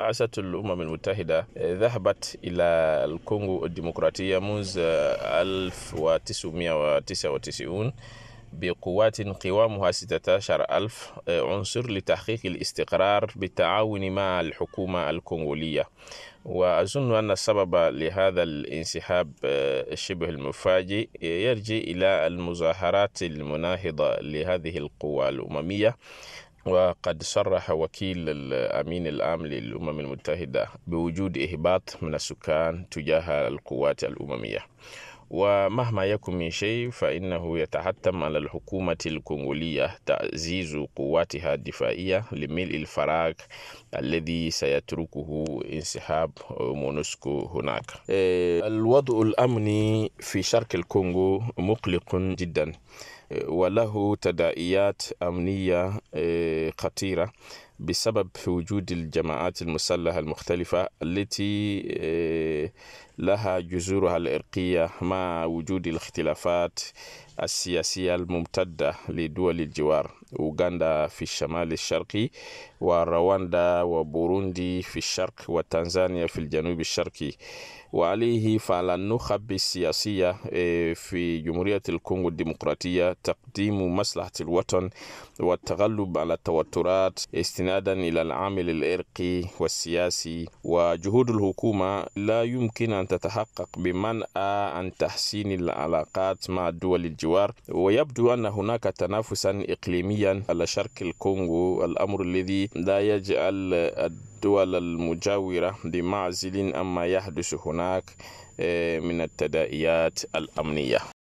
رئاسة الأمم المتحدة آه، ذهبت إلى الكونغو الديمقراطية منذ 1999 آه، بقوات قوامها 16 ألف آه، عنصر لتحقيق الاستقرار بالتعاون مع الحكومة الكونغولية وأظن أن السبب لهذا الانسحاب شبه المفاجئ يرجع إلى المظاهرات المناهضة لهذه القوى الأممية وقد صرح وكيل الأمين العام للأمم المتحدة بوجود إهباط من السكان تجاه القوات الأممية ومهما يكن من شيء فإنه يتحتم على الحكومة الكونغولية تعزيز قواتها الدفاعية لملء الفراغ الذي سيتركه انسحاب مونسكو هناك آه، الوضع الأمني في شرق الكونغو مقلق جدا آه، وله تداعيات أمنية آه، خطيرة بسبب وجود الجماعات المسلحة المختلفة التي لها جذورها العرقية مع وجود الاختلافات السياسية الممتدة لدول الجوار أوغندا في الشمال الشرقي ورواندا وبوروندي في الشرق وتنزانيا في الجنوب الشرقي وعليه فعلى النخب السياسية إيه، في جمهورية الكونغو الديمقراطية تقديم مصلحة الوطن والتغلب على التوترات استنادا إلى العامل العرقي والسياسي وجهود الحكومة لا يمكن أن تتحقق بمنأى عن تحسين العلاقات مع دول الجوار ويبدو أن هناك تنافسا إقليميا على شرق الكونغو الأمر الذي لا يجعل الدول المجاورة بمعزل عما يحدث هناك آه، من التداعيات الأمنية